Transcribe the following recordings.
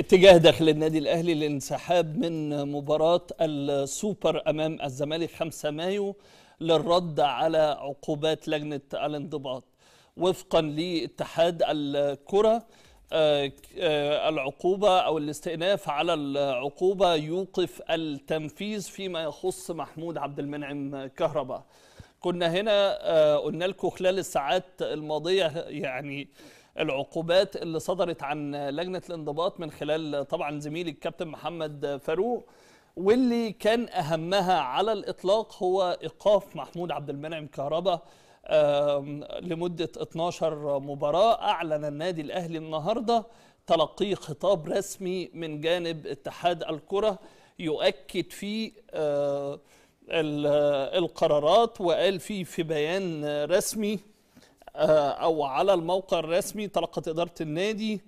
اتجاه داخل النادي الاهلي للانسحاب من مباراه السوبر امام الزمالك 5 مايو للرد على عقوبات لجنه الانضباط وفقا لاتحاد الكره آه، آه، العقوبة أو الاستئناف على العقوبة يوقف التنفيذ فيما يخص محمود عبد المنعم كهرباء كنا هنا آه، قلنا لكم خلال الساعات الماضية يعني العقوبات اللي صدرت عن لجنة الانضباط من خلال طبعا زميلي الكابتن محمد فاروق واللي كان أهمها على الإطلاق هو إيقاف محمود عبد المنعم كهربا لمدة 12 مباراة أعلن النادي الأهلي النهاردة تلقي خطاب رسمي من جانب اتحاد الكرة يؤكد فيه آه، القرارات وقال فيه في بيان رسمي آه، او على الموقع الرسمي تلقت اداره النادي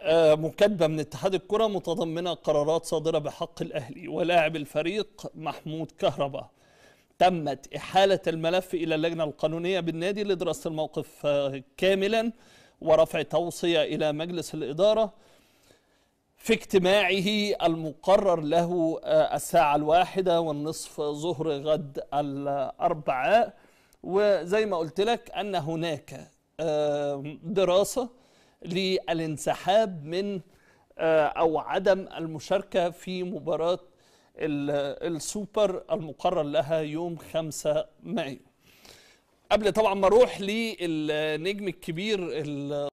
آه، مكاتبه من اتحاد الكره متضمنه قرارات صادره بحق الاهلي ولاعب الفريق محمود كهرباء تمت احاله الملف الى اللجنه القانونيه بالنادي لدراسه الموقف آه، كاملا ورفع توصيه الى مجلس الاداره في اجتماعه المقرر له آه، الساعة الواحدة والنصف ظهر غد الأربعاء وزي ما قلت لك أن هناك آه، دراسة للانسحاب من آه، أو عدم المشاركة في مباراة السوبر المقرر لها يوم 5 مايو قبل طبعا ما اروح للنجم الكبير